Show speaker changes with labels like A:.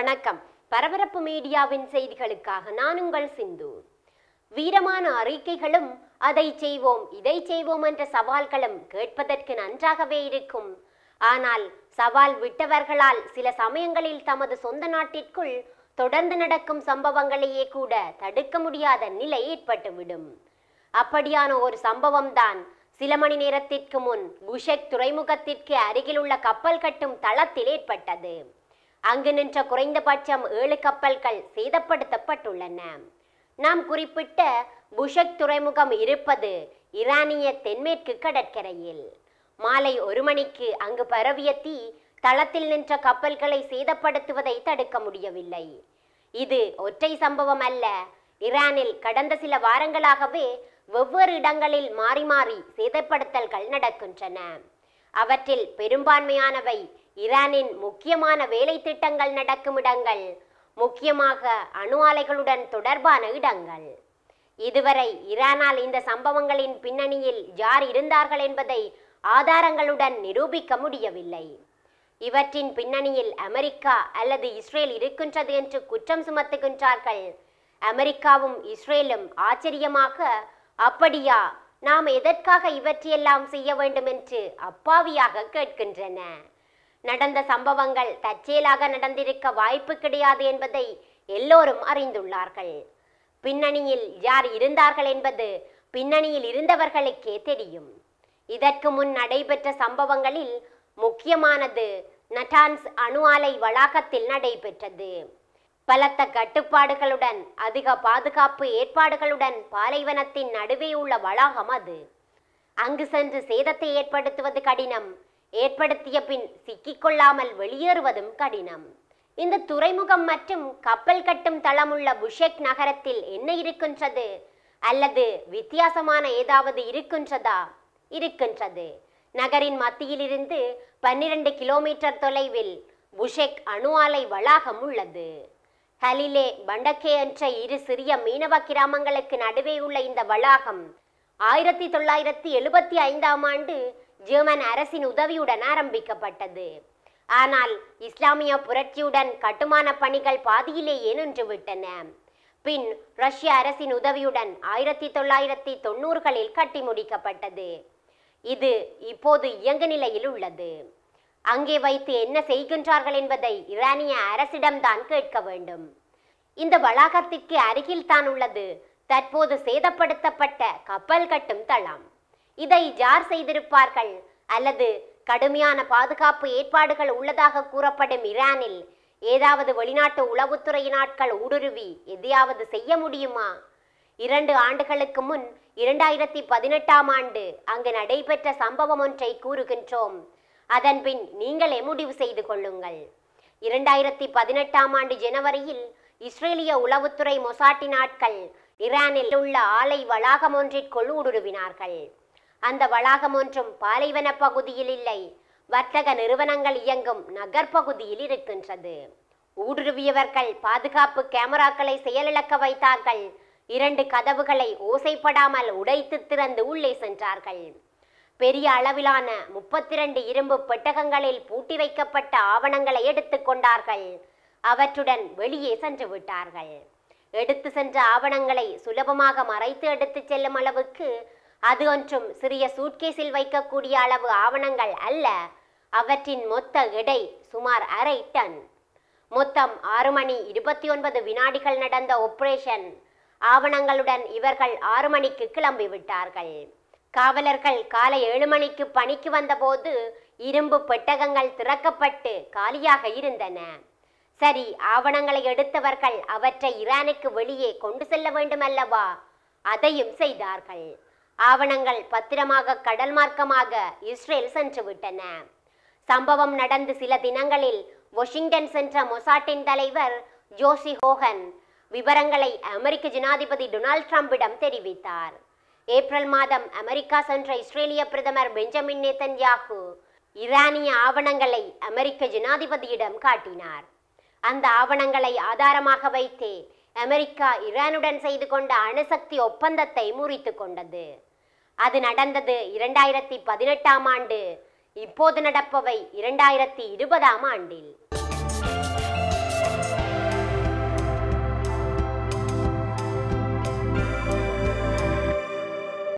A: வணக்கம் பரபரப்பு மீடியாவின் செய்திகளுக்காக நான் உங்கள் சிந்து வீரமான அறிக்கைகளும் அதை செய்வோம் இதை செய்வோம் என்ற சவால்களும் கேட்பதற்கு நன்றாகவே இருக்கும் ஆனால் சவால் விட்டவர்களால் சில சமயங்களில் தமது சொந்த நாட்டிற்குள் தொடர்ந்து நடக்கும் சம்பவங்களையே கூட தடுக்க முடியாத நிலை ஏற்பட்டுவிடும் அப்படியான ஒரு சம்பவம் தான் சில மணி நேரத்திற்கு முன் குஷெக் துறைமுகத்திற்கு அருகிலுள்ள கப்பல் கட்டும் தளத்தில் ஏற்பட்டது அங்கு நின்ற குறைந்தபட்சம் ஏழு கப்பல்கள் சேதப்படுத்தப்பட்டுள்ளன நாம் குறிப்பிட்ட புஷக் துறைமுகம் இருப்பது ஈரானிய தென்மேற்கு கடற்கரையில் மாலை ஒரு மணிக்கு அங்கு பரவிய தீ தளத்தில் நின்ற கப்பல்களை சேதப்படுத்துவதை தடுக்க முடியவில்லை இது ஒற்றை சம்பவம் அல்ல ஈரானில் கடந்த சில வாரங்களாகவே வெவ்வேறு இடங்களில் மாறி மாறி சேதப்படுத்தல்கள் நடக்கின்றன அவற்றில் பெரும்பான்மையானவை ஈரானின் முக்கியமான வேலை திட்டங்கள் நடக்கும் இடங்கள் முக்கியமாக அணு ஆலைகளுடன் தொடர்பான இடங்கள் இதுவரை ஈரானால் இந்த சம்பவங்களின் பின்னணியில் யார் இருந்தார்கள் என்பதை ஆதாரங்களுடன் நிரூபிக்க முடியவில்லை இவற்றின் பின்னணியில் அமெரிக்கா அல்லது இஸ்ரேல் இருக்கின்றது என்று குற்றம் சுமத்துகின்றார்கள் அமெரிக்காவும் இஸ்ரேலும் ஆச்சரியமாக அப்படியா நாம் எதற்காக இவற்றையெல்லாம் செய்ய வேண்டும் என்று அப்பாவியாக கேட்கின்றன நடந்த சம்பவங்கள் தற்செயலாக நடந்திருக்க வாய்ப்பு கிடையாது என்பதை எல்லோரும் அறிந்துள்ளார்கள் பின்னணியில் யார் இருந்தார்கள் என்பது பின்னணியில் இருந்தவர்களுக்கே தெரியும் இதற்கு முன் நடைபெற்ற சம்பவங்களில் முக்கியமானது நட்டான்ஸ் அணு ஆலை வளாகத்தில் நடைபெற்றது பலத்த கட்டுப்பாடுகளுடன் அதிக பாதுகாப்பு ஏற்பாடுகளுடன் பாலைவனத்தின் நடுவே உள்ள வளாகம் அது அங்கு சென்று சேதத்தை ஏற்படுத்துவது கடினம் ஏற்படுத்திய பின் சிக்கிக்கொள்ளாமல் வெளியேறுவதும் கடினம் இந்த துறைமுகம் மற்றும் கப்பல் கட்டும் தளமுள்ள புஷேக் நகரத்தில் என்ன இருக்கின்றது அல்லது வித்தியாசமான ஏதாவது இருக்கின்றதா இருக்கின்றது நகரின் மத்தியிலிருந்து பன்னிரண்டு கிலோமீட்டர் தொலைவில் புஷேக் அணு ஆலை வளாகம் உள்ளது ஹலிலே பண்டக்கே என்ற இரு சிறிய மீனவ கிராமங்களுக்கு நடுவே உள்ள இந்த வளாகம் ஆயிரத்தி தொள்ளாயிரத்தி எழுபத்தி ஐந்தாம் ஆண்டு ஜெர்மன் அரசின் உதவியுடன் ஆரம்பிக்கப்பட்டது ஆனால் இஸ்லாமிய புரட்சியுடன் கட்டுமான பணிகள் பாதியிலேயே நின்றுவிட்டன பின் ரஷ்ய அரசின் உதவியுடன் ஆயிரத்தி தொள்ளாயிரத்தி தொண்ணூறுகளில் கட்டி முடிக்கப்பட்டது இது இப்போது இயங்கு நிலையில் உள்ளது அங்கே வைத்து என்ன செய்கின்றார்கள் என்பதை ஈரானிய அரசிடம்தான் கேட்க வேண்டும் இந்த வளாகத்திற்கு அருகில் தான் உள்ளது தற்போது சேதப்படுத்தப்பட்ட கப்பல் கட்டும் தளம் இதை ஜார் செய்திருப்பார்கள் அல்லது கடுமையான பாதுகாப்பு ஏற்பாடுகள் உள்ளதாக கூறப்படும் ஈரானில் ஏதாவது வெளிநாட்டு உளவுத்துறை நாட்கள் ஊடுருவி எதையாவது செய்ய முடியுமா இரண்டு ஆண்டுகளுக்கு முன் இரண்டாயிரத்தி பதினெட்டாம் ஆண்டு அங்கு நடைபெற்ற சம்பவம் ஒன்றை கூறுகின்றோம் அதன்பின் நீங்களே முடிவு செய்து கொள்ளுங்கள் இரண்டாயிரத்தி பதினெட்டாம் ஆண்டு ஜனவரியில் இஸ்ரேலிய உளவுத்துறை மொசாட்டி நாட்கள் ஈரானில் உள்ள ஆலை வளாகம் ஒன்றிற்குள் ஊடுருவினார்கள் அந்த வளாகம் ஒன்றும் பாலைவன பகுதியில் இல்லை வர்த்தக நிறுவனங்கள் இயங்கும் நகர்பகுதியில் இருக்கின்றது ஊடுருவியவர்கள் பாதுகாப்பு கேமராக்களை செயலிழக்க வைத்தார்கள் இரண்டு கதவுகளை ஓசைப்படாமல் உடைத்து திறந்து உள்ளே சென்றார்கள் பெரிய அளவிலான முப்பத்தி இரண்டு இரும்பு பெட்டகங்களில் பூட்டி வைக்கப்பட்ட ஆவணங்களை எடுத்து கொண்டார்கள் அவற்றுடன் வெளியே சென்று விட்டார்கள் எடுத்து சென்ற ஆவணங்களை சுலபமாக மறைத்து எடுத்துச் செல்லும் அளவுக்கு அது ஒன்றும் சிறிய சூட்கேஸில் வைக்கக்கூடிய அளவு ஆவணங்கள் அல்ல அவற்றின் மொத்த எடை சுமார் அரை டன் மொத்தம் ஆறு மணி இருபத்தி ஒன்பது வினாடிகள் நடந்த ஒப்ரேஷன் ஆவணங்களுடன் இவர்கள் ஆறு மணிக்கு கிளம்பி விட்டார்கள் காவலர்கள் காலை ஏழு மணிக்கு பணிக்கு வந்தபோது இரும்பு பெட்டகங்கள் திறக்கப்பட்டு காலியாக இருந்தன சரி ஆவணங்களை எடுத்தவர்கள் அவற்றை இரானுக்கு வெளியே கொண்டு செல்ல வேண்டுமல்லவா அதையும் செய்தார்கள் ஆவணங்கள் பத்திரமாக கடல் மார்க்கமாக இஸ்ரேல் சென்றுவிட்டன சம்பவம் நடந்து சில தினங்களில் வாஷிங்டன் சென்ற மொசாட்டின் தலைவர் ஜோசி ஹோகன் விவரங்களை அமெரிக்க ஜனாதிபதி டொனால்ட் ட்ரம்பிடம் தெரிவித்தார் ஏப்ரல் மாதம் அமெரிக்கா சென்ற இஸ்ரேலிய பிரதமர் பெஞ்சமின் நேத்தன் யாகு ஈரானிய ஆவணங்களை அமெரிக்க ஜனாதிபதியிடம் காட்டினார் அந்த ஆவணங்களை ஆதாரமாக வைத்தே அமெரிக்கா ஈரானுடன் செய்து கொண்ட அணுசக்தி ஒப்பந்தத்தை முறித்து கொண்டது அது நடந்தது இரண்டாயிரத்தி பதினெட்டாம் ஆண்டு இப்போது நடப்பவை இரண்டாயிரத்தி இருபதாம் ஆண்டில்